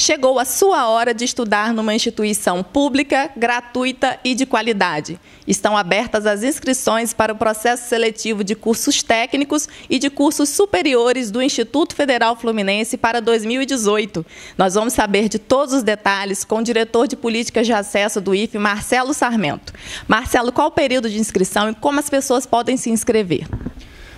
Chegou a sua hora de estudar numa instituição pública, gratuita e de qualidade. Estão abertas as inscrições para o processo seletivo de cursos técnicos e de cursos superiores do Instituto Federal Fluminense para 2018. Nós vamos saber de todos os detalhes com o diretor de políticas de acesso do IFE, Marcelo Sarmento. Marcelo, qual o período de inscrição e como as pessoas podem se inscrever?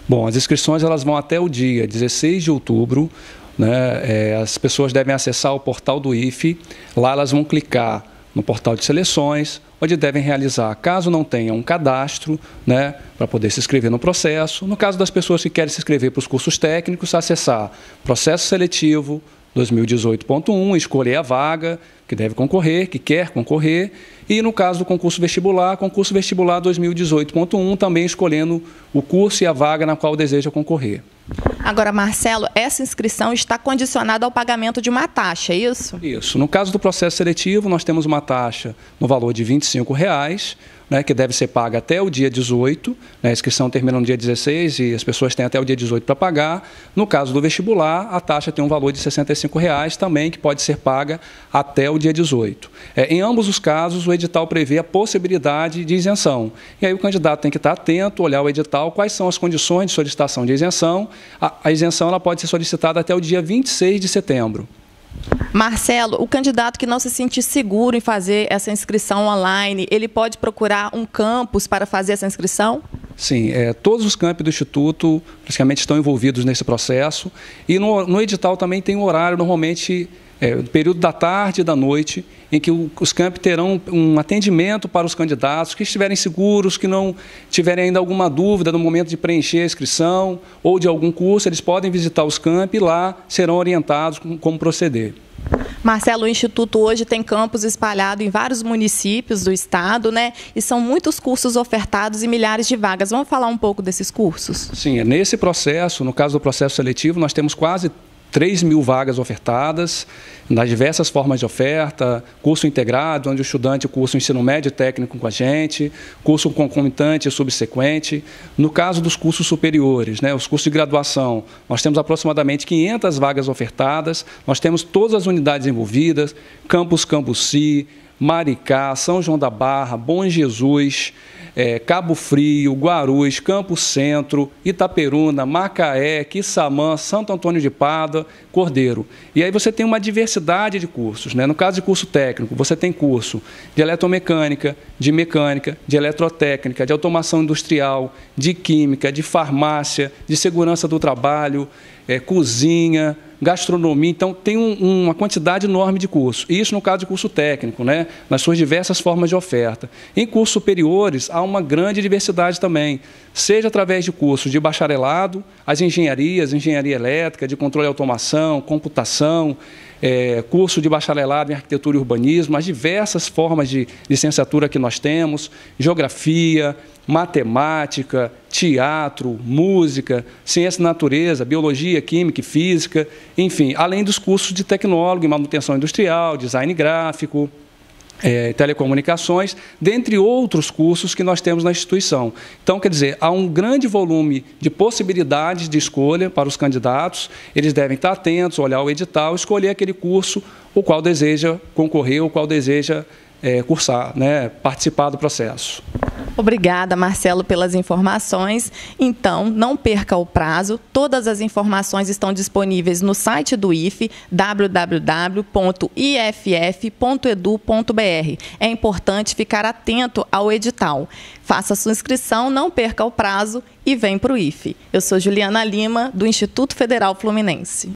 Bom, as inscrições elas vão até o dia 16 de outubro. Né? É, as pessoas devem acessar o portal do IFE, lá elas vão clicar no portal de seleções, onde devem realizar, caso não tenham um cadastro, né, para poder se inscrever no processo. No caso das pessoas que querem se inscrever para os cursos técnicos, acessar processo seletivo 2018.1, escolher a vaga que deve concorrer, que quer concorrer, e no caso do concurso vestibular, concurso vestibular 2018.1, também escolhendo o curso e a vaga na qual deseja concorrer. Agora, Marcelo, essa inscrição está condicionada ao pagamento de uma taxa, é isso? Isso. No caso do processo seletivo, nós temos uma taxa no valor de R$ 25,00 né, que deve ser paga até o dia 18, né, a inscrição termina no dia 16 e as pessoas têm até o dia 18 para pagar. No caso do vestibular, a taxa tem um valor de R$ 65,00 também, que pode ser paga até o dia 18. É, em ambos os casos, o edital prevê a possibilidade de isenção. E aí o candidato tem que estar atento, olhar o edital, quais são as condições de solicitação de isenção. A, a isenção ela pode ser solicitada até o dia 26 de setembro. Marcelo, o candidato que não se sentir seguro em fazer essa inscrição online, ele pode procurar um campus para fazer essa inscrição? Sim, é, todos os campos do Instituto praticamente estão envolvidos nesse processo. E no, no edital também tem um horário, normalmente é, período da tarde e da noite, em que os campi terão um atendimento para os candidatos que estiverem seguros, que não tiverem ainda alguma dúvida no momento de preencher a inscrição ou de algum curso, eles podem visitar os campi e lá serão orientados como, como proceder. Marcelo, o Instituto hoje tem campos espalhados em vários municípios do estado, né? E são muitos cursos ofertados e milhares de vagas. Vamos falar um pouco desses cursos? Sim, é nesse processo, no caso do processo seletivo, nós temos quase 3 mil vagas ofertadas, nas diversas formas de oferta, curso integrado, onde o estudante cursa o ensino médio técnico com a gente, curso concomitante e subsequente. No caso dos cursos superiores, né, os cursos de graduação, nós temos aproximadamente 500 vagas ofertadas, nós temos todas as unidades envolvidas, campus, campus si, Maricá, São João da Barra, Bom Jesus, é, Cabo Frio, Guarus, Campo Centro, Itaperuna, Macaé, Quissamã, Santo Antônio de Pada, Cordeiro. E aí você tem uma diversidade de cursos. Né? No caso de curso técnico, você tem curso de eletromecânica, de mecânica, de eletrotécnica, de automação industrial, de química, de farmácia, de segurança do trabalho, é, cozinha, gastronomia. Então, tem um, uma quantidade enorme de cursos. Isso no caso de curso técnico, né? nas suas diversas formas de oferta. Em cursos superiores, há uma grande diversidade também, seja através de cursos de bacharelado, as engenharias, engenharia elétrica, de controle e automação, computação, é, curso de bacharelado em arquitetura e urbanismo, as diversas formas de licenciatura que nós temos, geografia, matemática, teatro, música, ciência e natureza, biologia, química e física. Enfim, além dos cursos de tecnólogo em manutenção industrial, design gráfico, é, telecomunicações, dentre outros cursos que nós temos na instituição. Então, quer dizer, há um grande volume de possibilidades de escolha para os candidatos, eles devem estar atentos, olhar o edital, escolher aquele curso o qual deseja concorrer, o qual deseja é, cursar, né, participar do processo. Obrigada, Marcelo, pelas informações. Então, não perca o prazo. Todas as informações estão disponíveis no site do IFE, www.iff.edu.br. É importante ficar atento ao edital. Faça sua inscrição, não perca o prazo e vem para o IFE. Eu sou Juliana Lima, do Instituto Federal Fluminense.